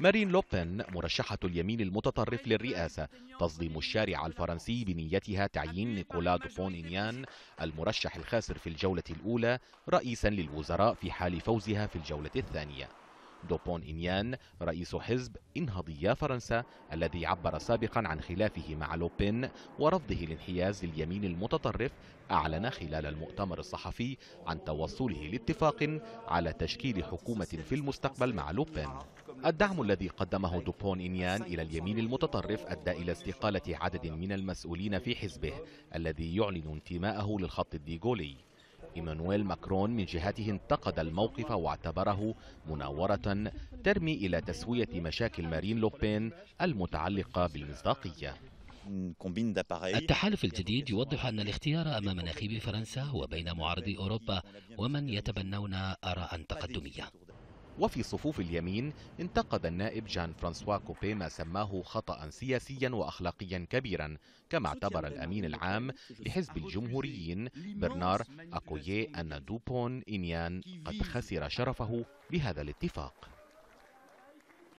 مارين لوبين مرشحة اليمين المتطرف للرئاسة تصدم الشارع الفرنسي بنيتها تعيين نيكولا دوفونينيان إنيان المرشح الخاسر في الجولة الأولى رئيسا للوزراء في حال فوزها في الجولة الثانية دوبون إنيان رئيس حزب إنهضية فرنسا الذي عبر سابقا عن خلافه مع لوبين ورفضه الانحياز لليمين المتطرف أعلن خلال المؤتمر الصحفي عن توصله لاتفاق على تشكيل حكومة في المستقبل مع لوبين الدعم الذي قدمه دوبون إنيان إلى اليمين المتطرف أدى إلى استقالة عدد من المسؤولين في حزبه الذي يعلن انتماءه للخط الديغولي إيمانويل ماكرون من جهته انتقد الموقف واعتبره مناورة ترمي إلى تسوية مشاكل مارين لوبين المتعلقة بالمصداقية التحالف الجديد يوضح أن الاختيار أمام ناخبي فرنسا هو بين معارضي أوروبا ومن يتبنون آراء تقدمية وفي صفوف اليمين انتقد النائب جان فرانسوا كوبي ما سماه خطأ سياسيا وأخلاقيا كبيرا كما اعتبر الأمين العام لحزب الجمهوريين برنار أكويي أن دوبون إنيان قد خسر شرفه بهذا الاتفاق